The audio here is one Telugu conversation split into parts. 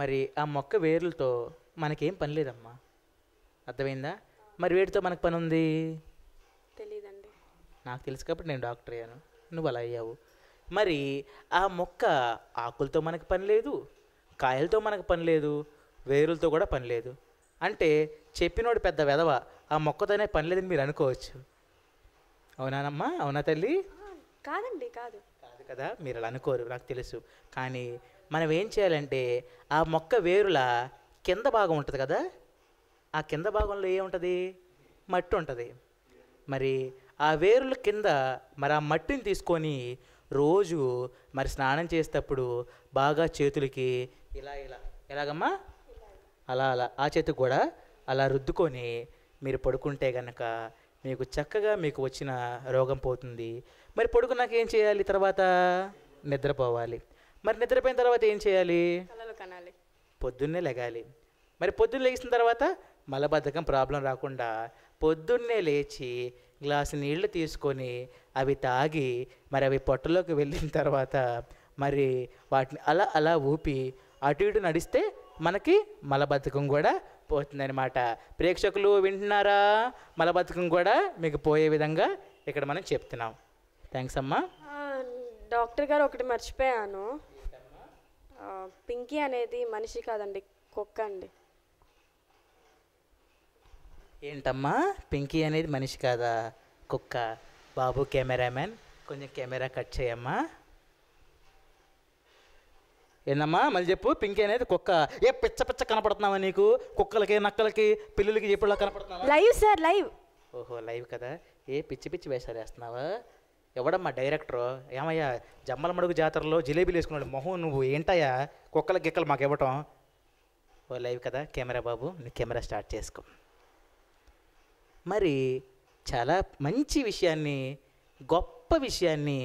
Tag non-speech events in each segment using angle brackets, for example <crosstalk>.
మరి ఆ మొక్క వేర్లతో మనకేం పని లేదమ్మా అర్థమైందా మరి వేటితో మనకు పని ఉంది తెలియదండి నాకు తెలుసు కాబట్టి నేను డాక్టర్ అయ్యాను నువ్వు అలా అయ్యావు మరి ఆ మొక్క ఆకులతో మనకు పని లేదు కాయలతో మనకు పని లేదు వేరులతో కూడా పని లేదు అంటే చెప్పినోడు పెద్ద వెధవ ఆ మొక్కతోనే పని లేదని మీరు అనుకోవచ్చు అవునానమ్మా అవునా తల్లి కాదండి కాదు కాదు కదా మీరు అలా అనుకోరు నాకు తెలుసు కానీ మనం ఏం చేయాలంటే ఆ మొక్క వేరుల కింద భాగం ఉంటుంది కదా ఆ కింద భాగంలో ఏముంటుంది మట్టి ఉంటుంది మరి ఆ వేరుల కింద మరి ఆ మట్టిని తీసుకొని రోజు మరి స్నానం చేసేటప్పుడు బాగా చేతులకి ఇలా ఇలా ఎలాగమ్మా అలా అలా ఆ చేతికి కూడా అలా రుద్దుకొని మీరు పడుకుంటే కనుక మీకు చక్కగా మీకు వచ్చిన రోగం పోతుంది మరి పడుకున్నాక ఏం చేయాలి తర్వాత నిద్రపోవాలి మరి నిద్రపోయిన తర్వాత ఏం చేయాలి కనాలి పొద్దున్నే లెగాలి మరి పొద్దున్న లేచిన తర్వాత మలబద్ధకం ప్రాబ్లం రాకుండా పొద్దున్నే లేచి గ్లాసు నీళ్లు తీసుకొని అవి తాగి మరి అవి పొట్టలోకి వెళ్ళిన తర్వాత మరి వాటిని అలా అలా ఊపి అటు ఇటు నడిస్తే మనకి మలబద్ధకం కూడా పోతుందనమాట ప్రేక్షకులు వింటున్నారా మలబద్ధకం కూడా మీకు పోయే విధంగా ఇక్కడ మనం చెప్తున్నాం థ్యాంక్స్ అమ్మా డాక్టర్ గారు ఒకటి మర్చిపోయాను పింకీ అనేది మనిషి కాదండి కుక్క అండి ఏంటమ్మా పింకీ అనేది మనిషి కాదా కుక్క బాబు కెమెరామెన్ కొంచెం కెమెరా కట్ చేయమ్మా ఏందమ్మా మళ్ళీ చెప్పు పింకీ అనేది కుక్క ఏ పిచ్చ పిచ్చ కనపడుతున్నావా నీకు కుక్కలకి నక్కలకి పిల్లులకి చెప్పిలా కనపడుతున్నావా లైవ్ సార్ లైవ్ ఓహో లైవ్ కదా ఏ పిచ్చి పిచ్చి వేసారు వేస్తున్నావా ఎవడమ్మా డైరెక్టర్ ఏమయ్యా జమ్మల మడుగు జాతరలో జిలేబీలు వేసుకున్నాడు మొహం నువ్వు ఏంటయ్యా కుక్కల గిక్కలు మాకు ఇవ్వటం ఓ లైవ్ కదా కెమెరా బాబు నువ్వు కెమెరా స్టార్ట్ చేసుకో మరి చాలా మంచి విషయాన్ని గొప్ప విషయాన్ని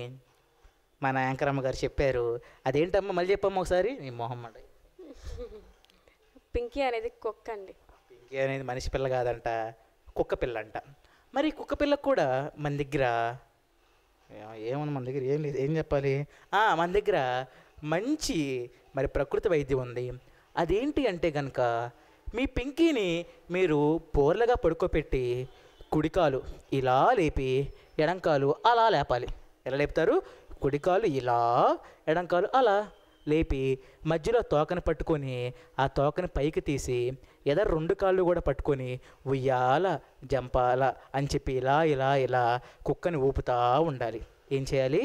మన యాంకర్ అమ్మ గారు చెప్పారు అదేంటమ్మా మళ్ళీ చెప్పమ్మా ఒకసారి నీ మొహమ్మడి పింకీ అనేది కుక్క అండి పింకీ అనేది మనిషి పిల్ల కాదంట కుక్క పిల్ల అంట మరి కుక్క పిల్ల కూడా మన దగ్గర ఏముంది మన దగ్గర ఏం లేదు ఏం చెప్పాలి మన దగ్గర మంచి మరి ప్రకృతి వైద్యం ఉంది అదేంటి అంటే కనుక మీ పింకీని మీరు పోర్లగా పడుకోపెట్టి కుడికాలు ఇలా లేపి ఎడంకాలు అలా లేపాలి ఎలా లేపుతారు కుడికాలు ఇలా ఎడంకాలు అలా లేపి మధ్యలో తోకను పట్టుకొని ఆ తోకను పైకి తీసి ఎద రెండు కాళ్ళు కూడా పట్టుకొని ఉయ్యాల జంపాల అని చెప్పి ఇలా ఇలా ఇలా కుక్కని ఊపుతా ఉండాలి ఏం చేయాలి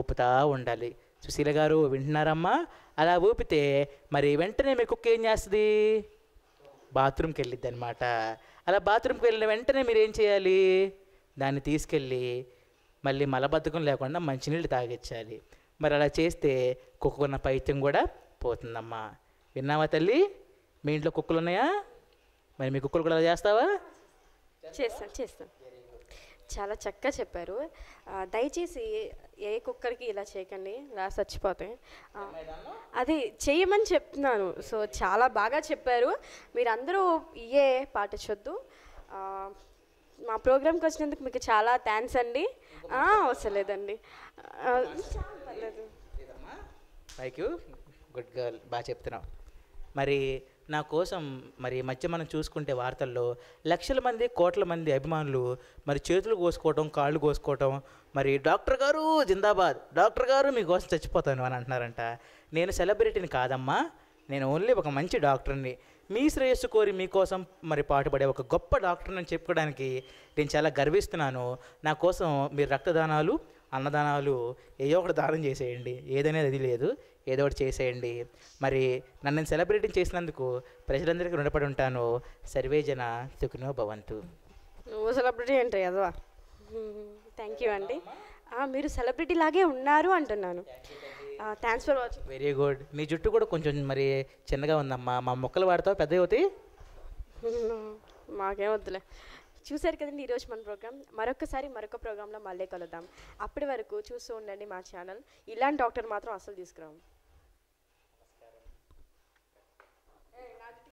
ఊపుతా ఉండాలి సుశీల గారు వింటున్నారమ్మా అలా ఊపితే మరి వెంటనే మీ కుక్క ఏం చేస్తుంది బాత్రూమ్కి వెళ్ళిద్ది అనమాట అలా బాత్రూమ్కి వెళ్ళిన వెంటనే మీరు ఏం చేయాలి దాన్ని తీసుకెళ్ళి మళ్ళీ మలబద్ధకం లేకుండా మంచినీళ్ళు తాగించాలి మరి అలా చేస్తే కుక్కకున్న పైత్యం కూడా పోతుందమ్మా విన్నావా తల్లి మీ ఇంట్లో కుక్కలు ఉన్నాయా మరి మీ కుక్కలు కూడా అలా చేస్తావా చేస్తాను చేస్తాను చాలా చక్కగా చెప్పారు దయచేసి ఏ కుక్కర్కి ఇలా చేయకండి ఇలా చచ్చిపోతాయి అది చేయమని చెప్తున్నాను సో చాలా బాగా చెప్పారు మీరందరూ ఇయే పాటించొద్దు మా ప్రోగ్రామ్కి వచ్చినందుకు మీకు చాలా థ్యాంక్స్ అండి వస్తలేదండి థ్యాంక్ యూ గుడ్ గర్ల్ బాగా చెప్తున్నావు మరి నా కోసం మరి మధ్య మనం చూసుకుంటే వార్తల్లో లక్షల మంది కోట్ల మంది అభిమానులు మరి చేతులు కోసుకోవటం కాళ్ళు కోసుకోవటం మరి డాక్టర్ గారు జిందాబాద్ డాక్టర్ గారు మీకోసం చచ్చిపోతాను అని అంటున్నారంట నేను సెలబ్రిటీని కాదమ్మా నేను ఓన్లీ ఒక మంచి డాక్టర్ని మీ శ్రేయస్సు కోరి మీకోసం మరి పాటుపడే ఒక గొప్ప డాక్టర్ని చెప్పుకోవడానికి నేను చాలా గర్విస్తున్నాను నా కోసం మీరు రక్తదానాలు అన్నదానాలు ఏదో ఒకటి దానం చేసేయండి ఏదనేది అది లేదు ఏదో ఒకటి చేసేయండి మరి నన్ను సెలబ్రేటింగ్ చేసినందుకు ప్రజలందరికీ రుణపడి ఉంటాను జన సుఖినో భవంతు నువ్వు సెలబ్రిటీ అంటే కదా థ్యాంక్ యూ అండి మీరు సెలబ్రిటీ లాగే ఉన్నారు అంటున్నాను thanks for watching very good మీ జుట్టు కూడా కొంచెం మరి చిన్నగా ఉందమ్మా మా మొక్కలు వాడతావు పెద్ద అవుతాయి <laughs> మాకేం వద్దులే చూశారు కదండి ఈరోజు మన ప్రోగ్రామ్ మరొకసారి మరొక ప్రోగ్రాంలో మళ్ళీ కలుద్దాం అప్పటి వరకు చూస్తూ ఉండండి మా ఛానల్ ఇలాంటి డాక్టర్ మాత్రం అసలు తీసుకురాము